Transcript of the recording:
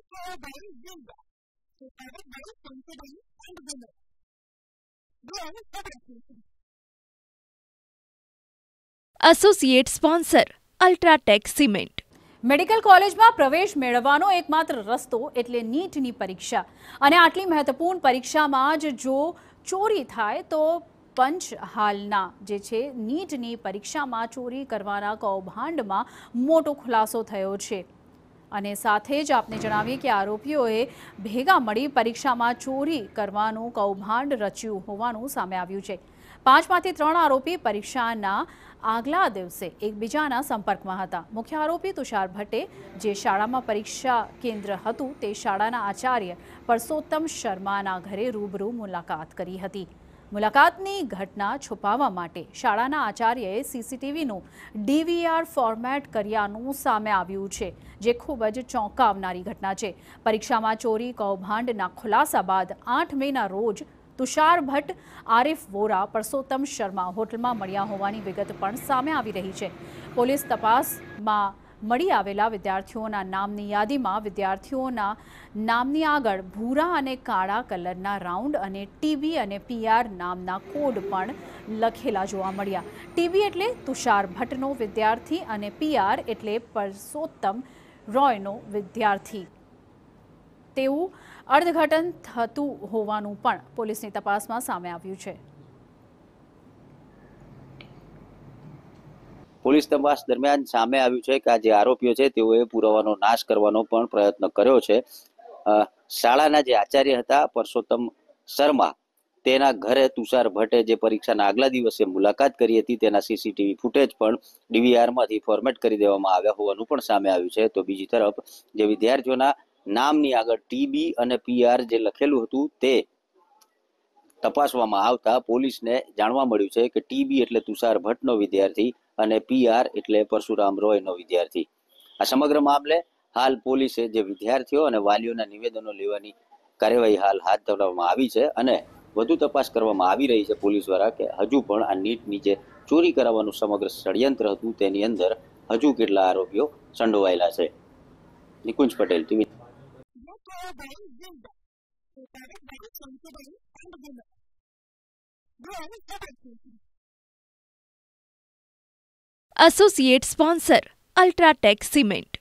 also by Zilda, decided by Sensible and Women. Then, associate sponsor UltraTech cement medical કોલેજમાં પ્રવેશ મેળવવાનો એકમાત્ર રસ્તો એટલે નીટની પરીક્ષા અને આટલી મહત્વપૂર્ણ પરીક્ષામાં જ જો ચોરી થાય તો પંચ હાલના જે છે નીટની પરીક્ષામાં ચોરી કરવાના કૌભાંડમાં મોટો ખુલાસો થયો છે અને સાથે જ આપને જણાવીએ કે આરોપીઓએ ભેગા મળી પરીક્ષામાં ચોરી કરવાનું કૌભાંડ રચ્યું હોવાનું સામે આવ્યું છે પાંચમાંથી ત્રણ આરોપી પરીક્ષાના આગલા દિવસે એકબીજાના સંપર્કમાં હતા મુખ્ય આરોપી તુષાર ભટ્ટે જે શાળામાં પરીક્ષા કેન્દ્ર હતું તે શાળાના આચાર્ય પરસોત્તમ શર્માના ઘરે રૂબરૂ મુલાકાત કરી હતી મુલાકાતની ઘટના છુપાવવા માટે શાળાના આચાર્યએ સીસીટીવીનું ડીવીઆર ફોર્મેટ કર્યાનું સામે આવ્યું છે જે ખૂબ જ ચોંકાવનારી ઘટના છે પરીક્ષામાં ચોરી કૌભાંડના ખુલાસા બાદ આઠ મેના રોજ તુષાર ભટ્ટ આરિફ વોરા પરસોત્તમ શર્મા હોટલમાં મળ્યા હોવાની વિગત પણ સામે આવી રહી છે પોલીસ તપાસમાં મળી આવેલા વિદ્યાર્થીઓના નામની યાદીમાં વિદ્યાર્થીઓના નામની આગળ ભૂરા અને કાળા કલરના રાઉન્ડ અને ટીવી અને પીઆર નામના કોડ પણ લખેલા જોવા મળ્યા ટીવી એટલે તુષાર ભટ્ટનો વિદ્યાર્થી અને પીઆર એટલે પરસોત્તમ રોયનો વિદ્યાર્થી તેવું અર્ધઘટન થતું હોવાનું પણ પોલીસની તપાસમાં સામે આવ્યું છે પોલીસ તપાસ દરમિયાન સામે આવ્યું છે કે આ જે આરોપીઓ છે તેઓએ પુરાવાનો નાશ કરવાનો પણ પ્રયત્ન કર્યો છે શાળાના જે આચાર્ય હતા પરસોત્તમ શર્મા તેના ઘરે તુષાર ભટ્ટે જે પરીક્ષાના આગલા દિવસે મુલાકાત કરી હતી તેના સીસીટીવી ફૂટેજ પણ ડીવીઆરમાંથી ફોર્મેટ કરી દેવામાં આવ્યા હોવાનું પણ સામે આવ્યું છે તો બીજી તરફ જે વિદ્યાર્થીઓના નામની આગળ ટીબી અને પીઆર જે લખેલું હતું તે તપાસવામાં આવતા પોલીસને જાણવા મળ્યું છે કે ટીબી એટલે તુષાર ભટ્ટનો વિદ્યાર્થી અને પીઆર એટલે પરશુરામ રોયનો વિદ્યાર્થી આ સમગ્ર મામલે હાલ પોલીસે જે વિદ્યાર્થીઓ અને વાલીઓના નિવેદનો લેવાની કાર્યવાહી હાલ હાથ ધરવામાં આવી છે અને વધુ તપાસ કરવામાં આવી રહી છે પોલીસ દ્વારા કે હજુ પણ આ નીટની જે ચોરી કરાવવાનું સમગ્ર ષડયંત્ર હતું તેની અંદર હજુ કેટલા આરોપીઓ સંડોવાયેલા છે Nikunj Patel TV Associate sponsor Ultratech Cement